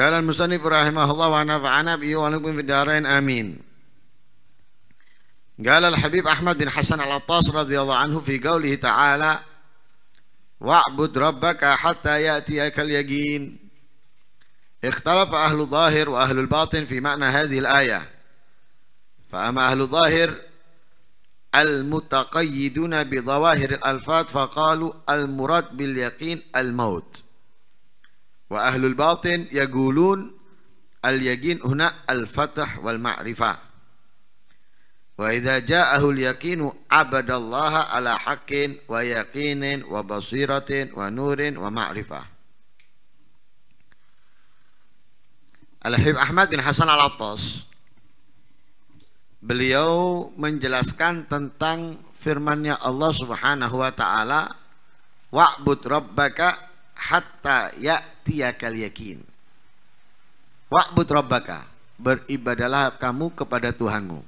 قال المصنف رحمه الله ونفعنا به ونكم في الدارين آمين قال الحبيب أحمد بن حسن العطاس رضي الله عنه في قوله تعالى واعبد ربك حتى يأتيك اليقين اختلف أهل الظاهر وأهل الباطن في معنى هذه الآية فأما أهل الظاهر المتقيدون بظواهر الألفاظ فقالوا المراد باليقين الموت Wa ahlul batin yagulun al-yaqin huna al-fatah wal ma'rifah. Wa idza ja'ahu al-yaqinu abadallaha ala haqqin wa yaqinin wa basiratin wa nurin wa ma'rifah. Al-Habib Ahmad bin Hasan Al-Attas beliau menjelaskan tentang firmannya Allah Subhanahu wa taala wa'bud rabbaka hatta ya'tiyakal yakin. Wa'bud rabbaka, beribadalah kamu kepada Tuhanmu.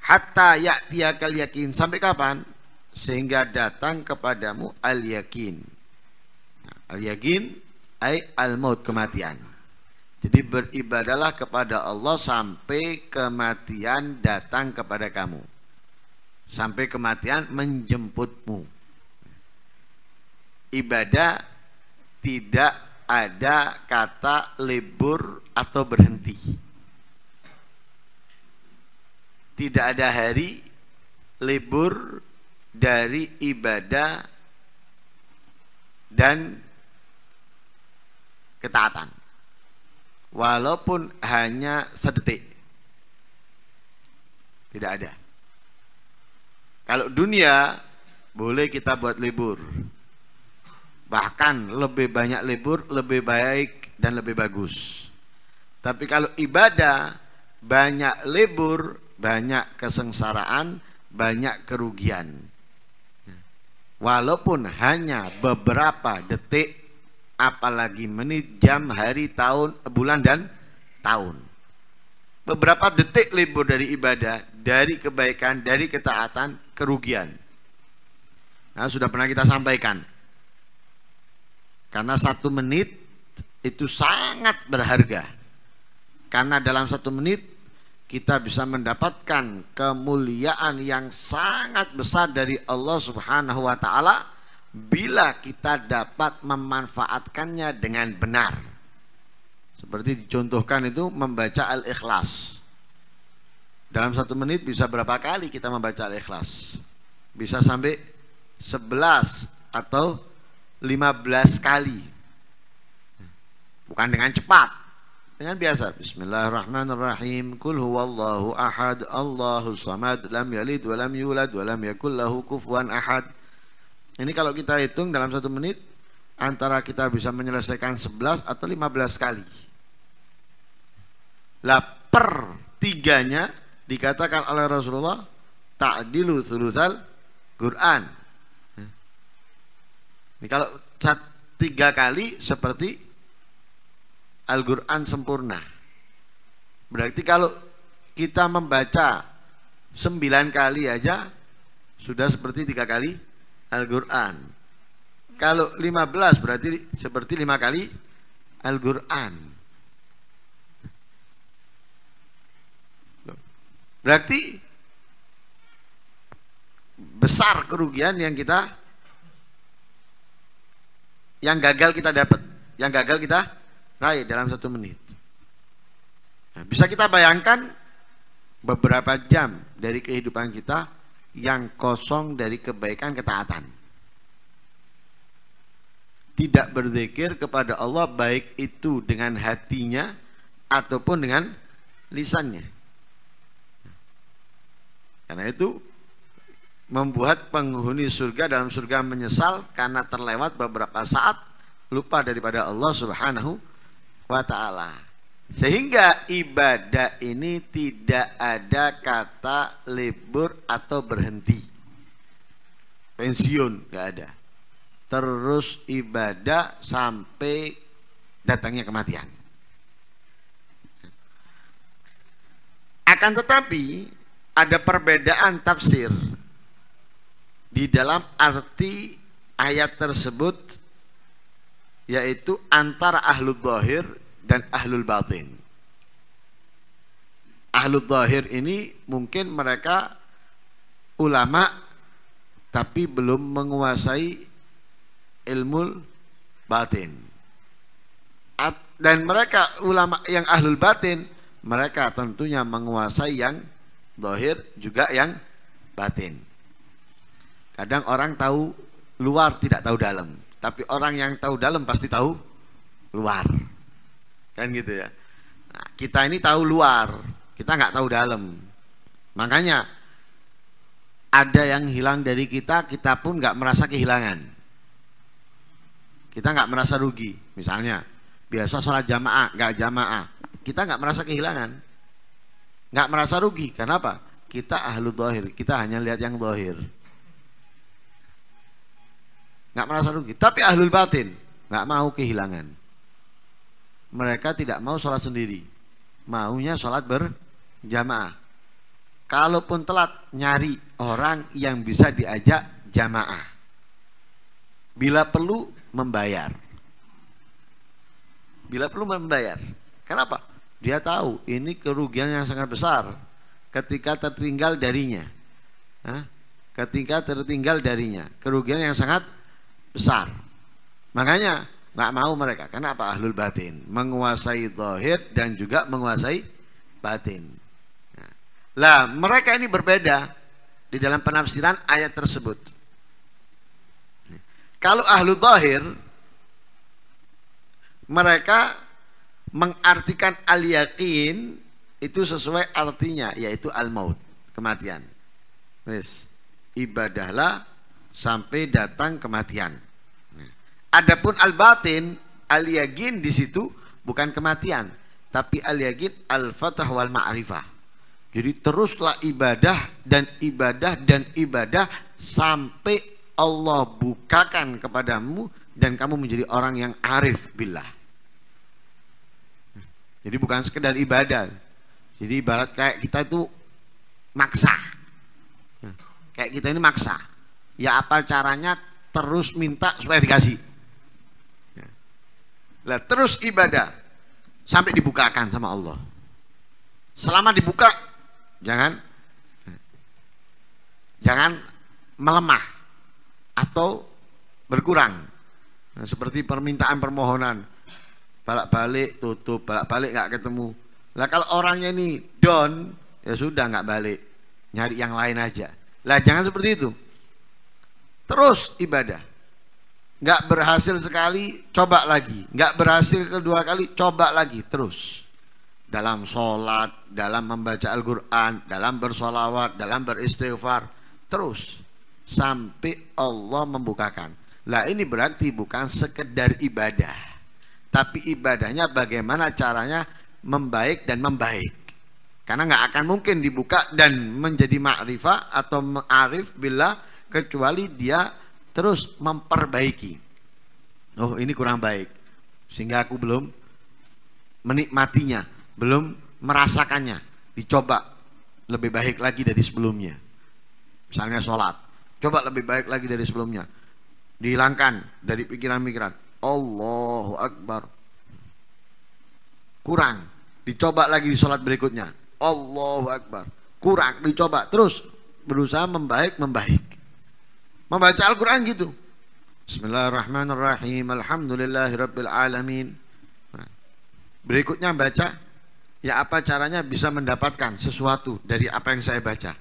Hatta ya'tiyakal yakin, sampai kapan? Sehingga datang kepadamu al-yakin. Al-yakin ay al-maut kematian. Jadi beribadalah kepada Allah sampai kematian datang kepada kamu. Sampai kematian menjemputmu ibadah tidak ada kata libur atau berhenti. Tidak ada hari libur dari ibadah dan ketaatan. Walaupun hanya sedetik. Tidak ada. Kalau dunia boleh kita buat libur bahkan lebih banyak libur lebih baik dan lebih bagus tapi kalau ibadah banyak libur banyak kesengsaraan banyak kerugian walaupun hanya beberapa detik apalagi menit jam hari tahun bulan dan tahun beberapa detik libur dari ibadah dari kebaikan dari ketaatan kerugian nah sudah pernah kita sampaikan karena satu menit itu sangat berharga. Karena dalam satu menit kita bisa mendapatkan kemuliaan yang sangat besar dari Allah Subhanahu wa taala bila kita dapat memanfaatkannya dengan benar. Seperti dicontohkan itu membaca Al-Ikhlas. Dalam satu menit bisa berapa kali kita membaca Al-Ikhlas? Bisa sampai 11 atau 15 kali. Bukan dengan cepat. Dengan biasa. Bismillahirrahmanirrahim. Kul huwallahu ahad. Allahu samad. Lam yalid wa lam yulad wa lam yakul ahad. Ini kalau kita hitung dalam satu menit. Antara kita bisa menyelesaikan 11 atau 15 kali. Lah per tiganya dikatakan oleh Rasulullah. Ta'dilu thuluthal Quran ini kalau tiga kali seperti Al-Quran sempurna. Berarti kalau kita membaca sembilan kali aja sudah seperti tiga kali Al-Quran. Kalau lima belas berarti seperti lima kali Al-Quran. Berarti besar kerugian yang kita yang gagal kita dapat, yang gagal kita raih dalam satu menit. Nah, bisa kita bayangkan beberapa jam dari kehidupan kita yang kosong dari kebaikan ketaatan. Tidak berzikir kepada Allah baik itu dengan hatinya ataupun dengan lisannya. Nah, karena itu membuat penghuni surga dalam surga menyesal karena terlewat beberapa saat lupa daripada Allah Subhanahu wa taala. Sehingga ibadah ini tidak ada kata libur atau berhenti. Pensiun nggak ada. Terus ibadah sampai datangnya kematian. Akan tetapi ada perbedaan tafsir di dalam arti ayat tersebut yaitu antara ahlul zahir dan ahlul batin. Ahlul zahir ini mungkin mereka ulama tapi belum menguasai ilmu batin. dan mereka ulama yang ahlul batin, mereka tentunya menguasai yang dohir juga yang batin. Kadang orang tahu luar tidak tahu dalam, tapi orang yang tahu dalam pasti tahu luar. Kan gitu ya. Nah, kita ini tahu luar, kita nggak tahu dalam. Makanya ada yang hilang dari kita, kita pun nggak merasa kehilangan. Kita nggak merasa rugi, misalnya biasa sholat jamaah, nggak jamaah, kita nggak merasa kehilangan, nggak merasa rugi. Kenapa? Kita ahlu dohir, kita hanya lihat yang dohir nggak merasa rugi. Tapi ahlul batin nggak mau kehilangan. Mereka tidak mau sholat sendiri, maunya sholat berjamaah. Kalaupun telat nyari orang yang bisa diajak jamaah. Bila perlu membayar. Bila perlu membayar. Kenapa? Dia tahu ini kerugian yang sangat besar ketika tertinggal darinya. Ketika tertinggal darinya, kerugian yang sangat besar. Makanya nggak mau mereka. karena apa ahlul batin? Menguasai zahir dan juga menguasai batin. Nah, lah mereka ini berbeda di dalam penafsiran ayat tersebut. Kalau ahlu zahir mereka mengartikan al-yakin itu sesuai artinya yaitu al-maut, kematian. ibadahlah sampai datang kematian. Adapun al-batin, al yagin di situ bukan kematian, tapi al yagin al-fatah wal ma'rifah. Jadi teruslah ibadah dan ibadah dan ibadah sampai Allah bukakan kepadamu dan kamu menjadi orang yang arif bila. Jadi bukan sekedar ibadah. Jadi ibarat kayak kita itu maksa. Kayak kita ini maksa ya apa caranya terus minta supaya dikasih ya. lah terus ibadah sampai dibukakan sama Allah selama dibuka jangan ya. jangan melemah atau berkurang nah, seperti permintaan permohonan balik-balik tutup balik-balik nggak ketemu lah kalau orangnya ini down ya sudah nggak balik nyari yang lain aja lah jangan seperti itu Terus ibadah. Nggak berhasil sekali, coba lagi. Nggak berhasil kedua kali, coba lagi. Terus. Dalam sholat, dalam membaca Al-Quran, dalam bersolawat, dalam beristighfar. Terus. Sampai Allah membukakan. Lah ini berarti bukan sekedar ibadah. Tapi ibadahnya bagaimana caranya membaik dan membaik karena nggak akan mungkin dibuka dan menjadi makrifat atau ma'arif bila kecuali dia terus memperbaiki. Oh, ini kurang baik. Sehingga aku belum menikmatinya, belum merasakannya. Dicoba lebih baik lagi dari sebelumnya. Misalnya sholat, coba lebih baik lagi dari sebelumnya. Dihilangkan dari pikiran-pikiran. Allahu Akbar. Kurang. Dicoba lagi di sholat berikutnya. Allahu Akbar. Kurang. Dicoba terus berusaha membaik membaik. Membaca Al-Quran gitu. Bismillahirrahmanirrahim. Alhamdulillahirrabbilalamin. Berikutnya baca. Ya apa caranya bisa mendapatkan sesuatu dari apa yang saya baca.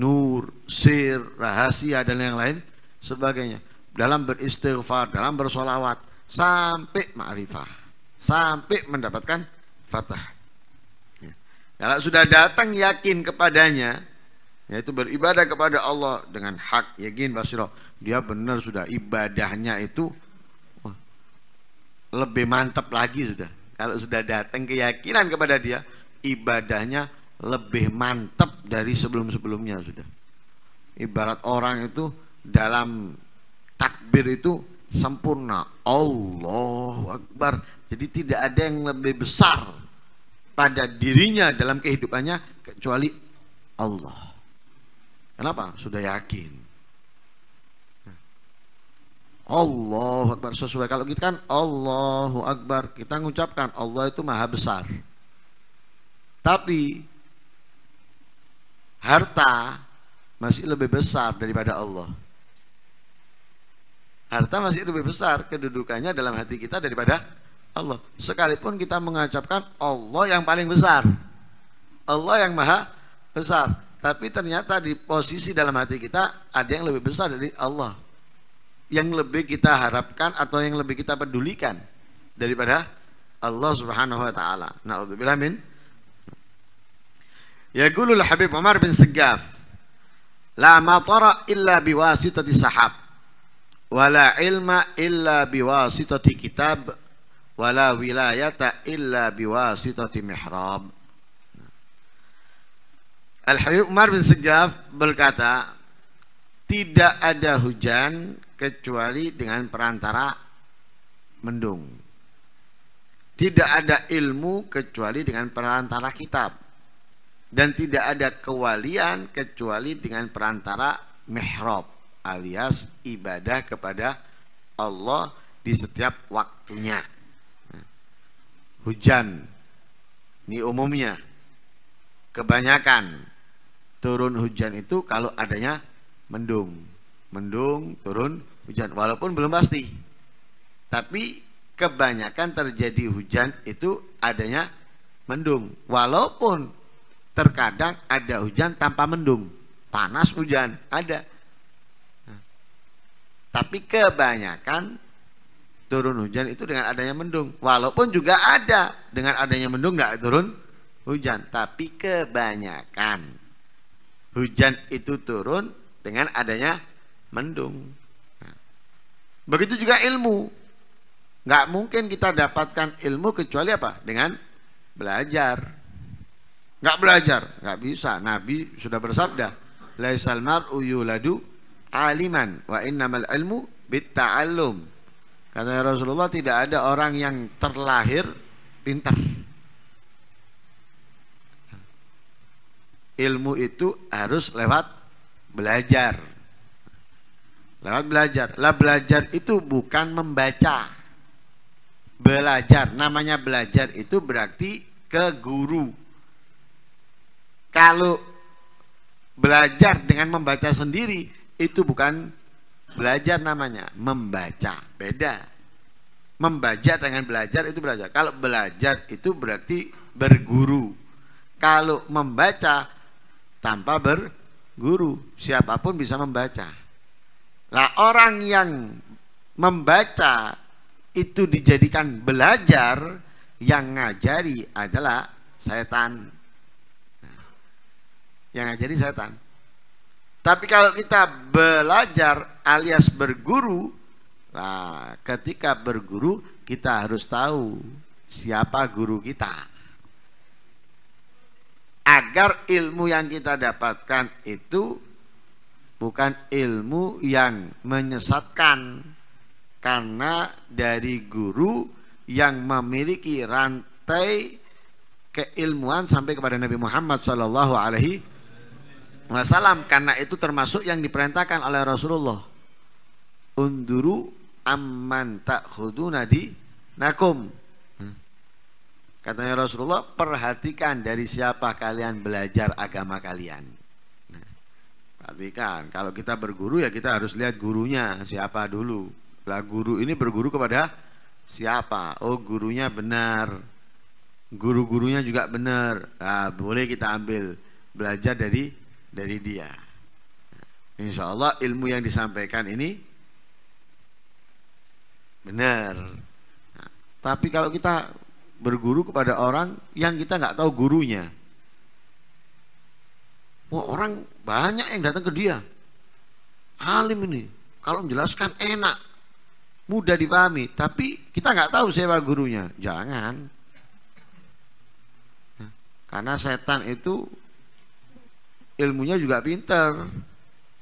Nur, sir, rahasia dan yang lain sebagainya. Dalam beristighfar, dalam bersolawat. Sampai ma'rifah. Sampai mendapatkan fatah. Ya. Kalau sudah datang yakin kepadanya, yaitu beribadah kepada Allah dengan hak yakin basiro dia benar sudah ibadahnya itu wah, lebih mantap lagi sudah kalau sudah datang keyakinan kepada dia ibadahnya lebih mantap dari sebelum-sebelumnya sudah ibarat orang itu dalam takbir itu sempurna Allah Akbar jadi tidak ada yang lebih besar pada dirinya dalam kehidupannya kecuali Allah Kenapa? Sudah yakin. Allah, Akbar sesuai kalau kita gitu kan Allahu Akbar kita mengucapkan Allah itu maha besar tapi harta masih lebih besar daripada Allah harta masih lebih besar kedudukannya dalam hati kita daripada Allah sekalipun kita mengucapkan Allah yang paling besar Allah yang maha besar tapi ternyata di posisi dalam hati kita ada yang lebih besar dari Allah. Yang lebih kita harapkan atau yang lebih kita pedulikan daripada Allah Subhanahu wa taala. Nauzubillah min Yaqulul Habib Umar bin Segaf La matara illa biwasitati sahab Wala ilma illa biwasitati kitab Wala wilayata illa biwasitati mihrab Al-Habib Umar bin Segaf berkata, tidak ada hujan kecuali dengan perantara mendung. Tidak ada ilmu kecuali dengan perantara kitab. Dan tidak ada kewalian kecuali dengan perantara mihrab alias ibadah kepada Allah di setiap waktunya. Hujan ini umumnya kebanyakan turun hujan itu kalau adanya mendung. Mendung, turun hujan walaupun belum pasti. Tapi kebanyakan terjadi hujan itu adanya mendung. Walaupun terkadang ada hujan tanpa mendung. Panas hujan, ada. tapi kebanyakan turun hujan itu dengan adanya mendung. Walaupun juga ada dengan adanya mendung nggak turun hujan, tapi kebanyakan hujan itu turun dengan adanya mendung. Nah, begitu juga ilmu. Nggak mungkin kita dapatkan ilmu kecuali apa? Dengan belajar. Nggak belajar, nggak bisa. Nabi sudah bersabda, Laisal mar'u yuladu aliman wa innamal ilmu alum. Kata Rasulullah tidak ada orang yang terlahir pintar. ilmu itu harus lewat belajar. Lewat belajar. Lah belajar itu bukan membaca. Belajar, namanya belajar itu berarti ke guru. Kalau belajar dengan membaca sendiri itu bukan belajar namanya, membaca. Beda. Membaca dengan belajar itu belajar. Kalau belajar itu berarti berguru. Kalau membaca tanpa berguru. Siapapun bisa membaca. lah orang yang membaca itu dijadikan belajar, yang ngajari adalah setan. Nah, yang ngajari setan. Tapi kalau kita belajar alias berguru, nah ketika berguru kita harus tahu siapa guru kita agar ilmu yang kita dapatkan itu bukan ilmu yang menyesatkan karena dari guru yang memiliki rantai keilmuan sampai kepada Nabi Muhammad Shallallahu Alaihi Wasallam karena itu termasuk yang diperintahkan oleh Rasulullah unduru amman tak di nakum Katanya Rasulullah, perhatikan dari siapa kalian belajar agama kalian. Nah, perhatikan, kalau kita berguru ya kita harus lihat gurunya siapa dulu. Lah guru ini berguru kepada siapa? Oh gurunya benar, guru-gurunya juga benar. Nah, boleh kita ambil belajar dari dari dia. Nah, insya Allah ilmu yang disampaikan ini benar. Nah, tapi kalau kita berguru kepada orang yang kita nggak tahu gurunya. Wah orang banyak yang datang ke dia. Alim ini, kalau menjelaskan enak, mudah dipahami, tapi kita nggak tahu siapa gurunya. Jangan. Karena setan itu ilmunya juga pinter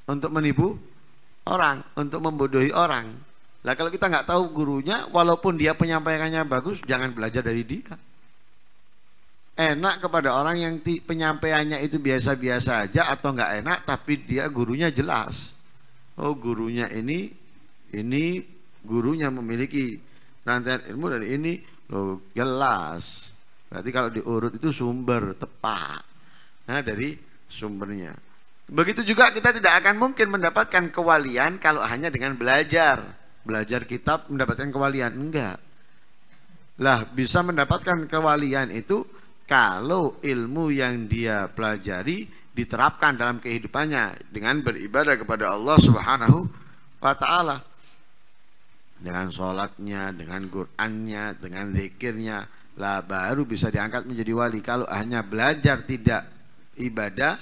untuk menipu orang, untuk membodohi orang. Lah kalau kita nggak tahu gurunya, walaupun dia penyampaiannya bagus, jangan belajar dari dia. Enak kepada orang yang penyampaiannya itu biasa-biasa aja atau nggak enak, tapi dia gurunya jelas. Oh gurunya ini, ini gurunya memiliki rantai ilmu dan ini loh jelas. Berarti kalau diurut itu sumber tepat nah, dari sumbernya. Begitu juga kita tidak akan mungkin mendapatkan kewalian kalau hanya dengan belajar belajar kitab mendapatkan kewalian enggak lah bisa mendapatkan kewalian itu kalau ilmu yang dia pelajari diterapkan dalam kehidupannya dengan beribadah kepada Allah Subhanahu wa taala dengan sholatnya, dengan Qurannya, dengan zikirnya lah baru bisa diangkat menjadi wali kalau hanya belajar tidak ibadah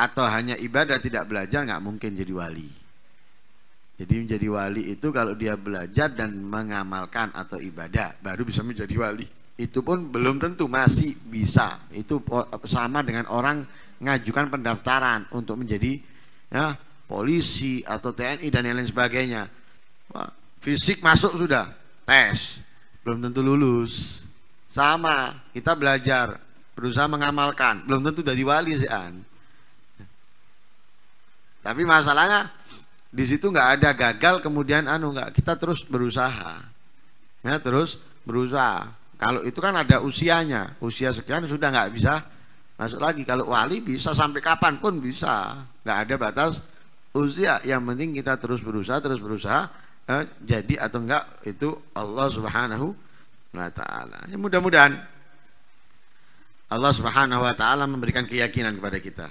atau hanya ibadah tidak belajar nggak mungkin jadi wali jadi menjadi wali itu kalau dia belajar dan mengamalkan atau ibadah baru bisa menjadi wali. Itu pun belum tentu masih bisa. Itu sama dengan orang ngajukan pendaftaran untuk menjadi ya, polisi atau TNI dan lain sebagainya. fisik masuk sudah, tes, belum tentu lulus. Sama, kita belajar, berusaha mengamalkan, belum tentu jadi wali sih An. Tapi masalahnya di situ nggak ada gagal kemudian anu nggak kita terus berusaha ya terus berusaha kalau itu kan ada usianya usia sekian sudah nggak bisa masuk lagi kalau wali bisa sampai kapan pun bisa nggak ada batas usia yang penting kita terus berusaha terus berusaha eh, jadi atau enggak itu Allah subhanahu wa ta'ala ya, mudah-mudahan Allah subhanahu wa ta'ala memberikan keyakinan kepada kita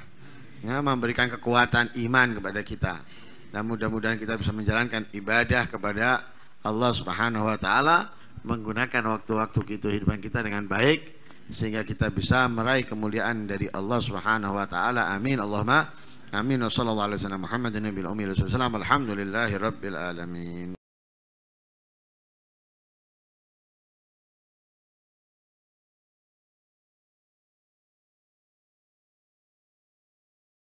ya, memberikan kekuatan iman kepada kita dan mudah-mudahan kita bisa menjalankan ibadah kepada Allah Subhanahu wa taala menggunakan waktu-waktu kita hidupan kita dengan baik sehingga kita bisa meraih kemuliaan dari Allah Subhanahu wa taala amin Allahumma amin wa sallallahu alaihi wasallam Muhammadin nabiyil ummi wa alhamdulillahirabbil alamin